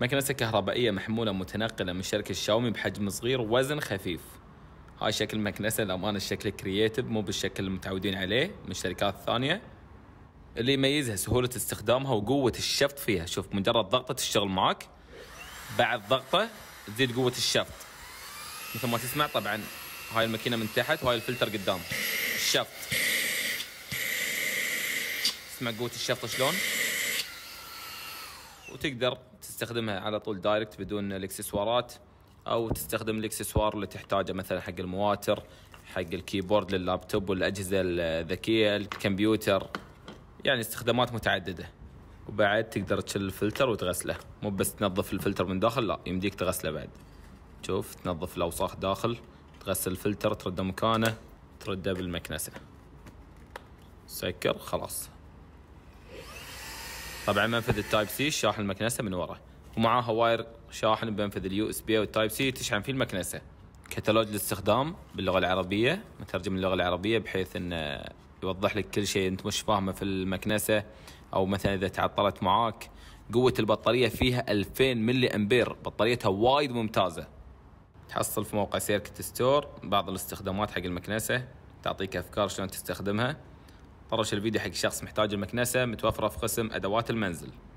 مكنسة كهربائية محمولة متنقلة من شركة شاومي بحجم صغير ووزن خفيف هاي شكل مكنسة للأمانة الشكل كرييتيف مو بالشكل المتعودين عليه من الشركات الثانية اللي يميزها سهولة استخدامها وقوة الشفط فيها شوف مجرد ضغطة تشتغل معك بعد ضغطة تزيد قوة الشفط مثل ما تسمع طبعا هاي الماكينة من تحت وهاي الفلتر قدام الشفط تسمع قوة الشفط شلون؟ وتقدر تستخدمها على طول دايركت بدون الاكسسوارات او تستخدم الاكسسوار اللي تحتاجه مثلا حق المواتر حق الكيبورد لللابتوب والاجهزه الذكيه الكمبيوتر يعني استخدامات متعدده وبعد تقدر تشل الفلتر وتغسله مو بس تنظف الفلتر من داخل لا يمديك تغسله بعد شوف تنظف الاوساخ داخل تغسل الفلتر ترده مكانه ترده بالمكنسه سكر خلاص طبعا منفذ التايب سي الشاحن المكنسه من ورا ومعاها واير شاحن بمنفذ اليو اس بي والتايب سي تشحن فيه المكنسه كتالوج الاستخدام باللغه العربيه مترجم للغه العربيه بحيث انه آه، يوضح لك كل شيء انت مش فاهمه في المكنسه او مثلا اذا تعطلت معاك قوه البطاريه فيها 2000 ملي امبير بطاريتها وايد ممتازه تحصل في موقع سيركت ستور بعض الاستخدامات حق المكنسه تعطيك افكار شلون تستخدمها طرش الفيديو حق شخص محتاج المكنسة متوفرة في قسم أدوات المنزل